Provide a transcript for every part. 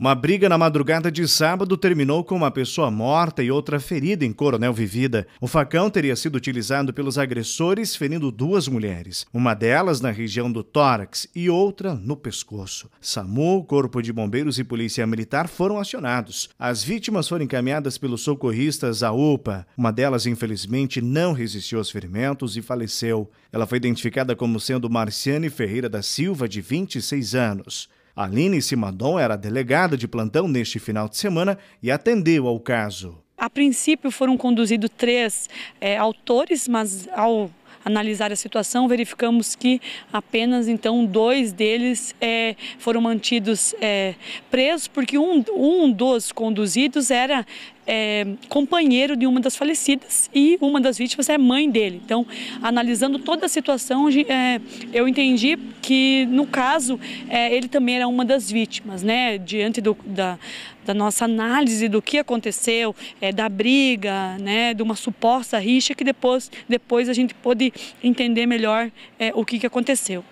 Uma briga na madrugada de sábado terminou com uma pessoa morta e outra ferida em Coronel Vivida. O facão teria sido utilizado pelos agressores, ferindo duas mulheres, uma delas na região do tórax e outra no pescoço. SAMU, Corpo de Bombeiros e Polícia Militar foram acionados. As vítimas foram encaminhadas pelos socorristas à UPA. Uma delas, infelizmente, não resistiu aos ferimentos e faleceu. Ela foi identificada como sendo Marciane Ferreira da Silva, de 26 anos. Aline Simadon era delegada de plantão neste final de semana e atendeu ao caso. A princípio foram conduzidos três é, autores, mas ao analisar a situação verificamos que apenas então dois deles é, foram mantidos é, presos porque um, um dos conduzidos era é companheiro de uma das falecidas e uma das vítimas é mãe dele. Então, analisando toda a situação, é, eu entendi que, no caso, é, ele também era uma das vítimas, né? Diante do, da, da nossa análise do que aconteceu, é, da briga, né, de uma suposta rixa que depois, depois a gente pôde entender melhor é, o que, que aconteceu.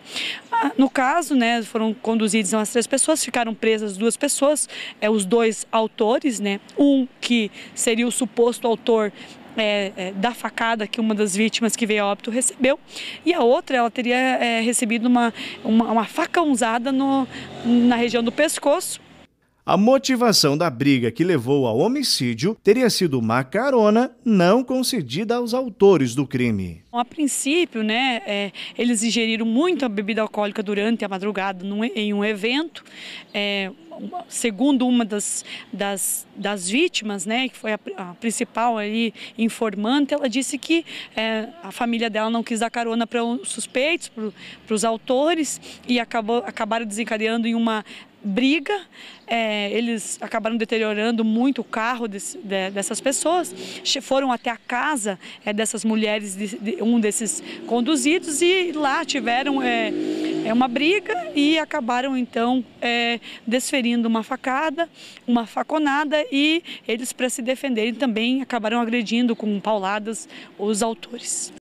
Ah, no caso, né, foram conduzidas umas três pessoas, ficaram presas duas pessoas, é, os dois autores, né, um que seria o suposto autor é, é, da facada que uma das vítimas que veio a óbito recebeu e a outra ela teria é, recebido uma, uma, uma faca usada no, na região do pescoço a motivação da briga que levou ao homicídio teria sido uma carona não concedida aos autores do crime. A princípio, né, é, eles ingeriram muita bebida alcoólica durante a madrugada num, em um evento. É, segundo uma das, das, das, vítimas, né, que foi a, a principal ali, informante, ela disse que é, a família dela não quis dar carona para os suspeitos, para os autores, e acabou, acabaram desencadeando em uma briga, é, eles acabaram deteriorando muito o carro de, dessas pessoas, foram até a casa é, dessas mulheres, de, de, um desses conduzidos, e lá tiveram é, é uma briga e acabaram então é, desferindo uma facada, uma faconada, e eles, para se defenderem, também acabaram agredindo com pauladas os autores.